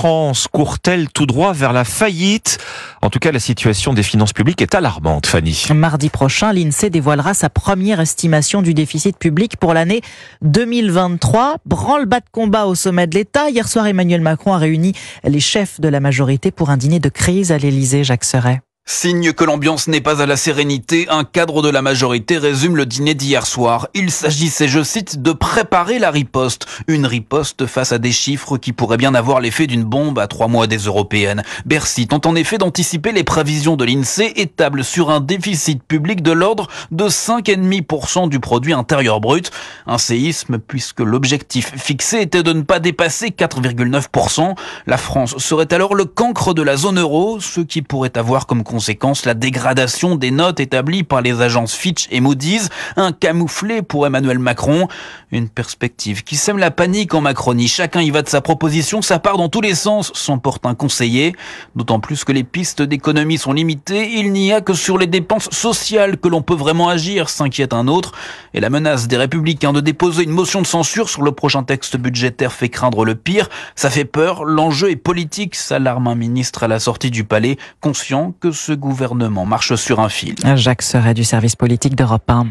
France court-elle tout droit vers la faillite En tout cas, la situation des finances publiques est alarmante, Fanny. Mardi prochain, l'INSEE dévoilera sa première estimation du déficit public pour l'année 2023. Branle-bas de combat au sommet de l'État. Hier soir, Emmanuel Macron a réuni les chefs de la majorité pour un dîner de crise à l'Élysée, Jacques Serret. Signe que l'ambiance n'est pas à la sérénité, un cadre de la majorité résume le dîner d'hier soir. Il s'agissait, je cite, de préparer la riposte. Une riposte face à des chiffres qui pourraient bien avoir l'effet d'une bombe à trois mois des européennes. Bercy tente en effet d'anticiper les prévisions de l'INSEE et sur un déficit public de l'ordre de 5,5% du produit intérieur brut. Un séisme puisque l'objectif fixé était de ne pas dépasser 4,9%. La France serait alors le cancre de la zone euro, ce qui pourrait avoir comme conséquence conséquence, la dégradation des notes établies par les agences Fitch et Moody's, un camouflet pour Emmanuel Macron, une perspective qui sème la panique en Macronie. Chacun y va de sa proposition, ça part dans tous les sens, s'emporte un conseiller, d'autant plus que les pistes d'économie sont limitées, il n'y a que sur les dépenses sociales que l'on peut vraiment agir, s'inquiète un autre, et la menace des républicains de déposer une motion de censure sur le prochain texte budgétaire fait craindre le pire, ça fait peur, l'enjeu est politique, s'alarme un ministre à la sortie du palais, conscient que ce ce gouvernement marche sur un fil. Jacques serait du service politique d'Europe 1.